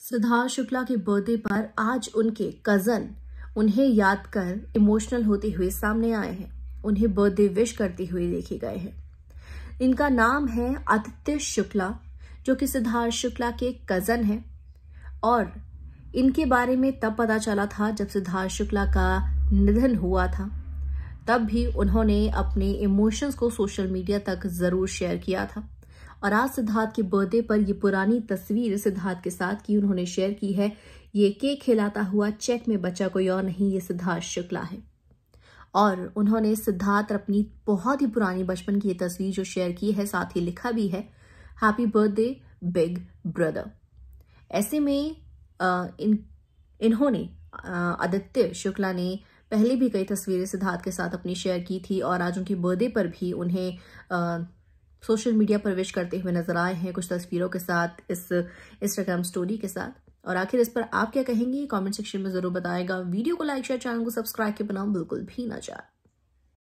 सिद्धार्थ शुक्ला के बर्थडे पर आज उनके कजन उन्हें याद कर इमोशनल होते हुए सामने आए हैं उन्हें बर्थडे विश करते हुए देखे गए हैं इनका नाम है आदित्य शुक्ला जो कि सिद्धार्थ शुक्ला के कजन हैं और इनके बारे में तब पता चला था जब सिद्धार्थ शुक्ला का निधन हुआ था तब भी उन्होंने अपने इमोशंस को सोशल मीडिया तक जरूर शेयर किया था और आज सिद्धार्थ के बर्थडे पर ये पुरानी तस्वीर सिद्धार्थ के साथ की उन्होंने शेयर की है ये केक खिलाता हुआ चेक में बचा कोई और नहीं ये सिद्धार्थ शुक्ला है और उन्होंने सिद्धार्थ अपनी बहुत ही पुरानी बचपन की ये तस्वीर जो शेयर की है साथ ही लिखा भी है हैप्पी बर्थडे बिग ब्रदर ऐसे में आ, इन इन्होंने आदित्य शुक्ला ने पहले भी कई तस्वीरें सिद्धार्थ के साथ अपनी शेयर की थी और आज उनकी बर्थडे पर भी उन्हें आ, सोशल मीडिया पर विश करते हुए नजर आए हैं कुछ तस्वीरों के साथ इस इंस्टाग्राम स्टोरी के साथ और आखिर इस पर आप क्या कहेंगे कमेंट सेक्शन में जरूर बताएगा वीडियो को लाइक शेयर चैनल को सब्सक्राइब के बनाओ बिल्कुल भी ना जाए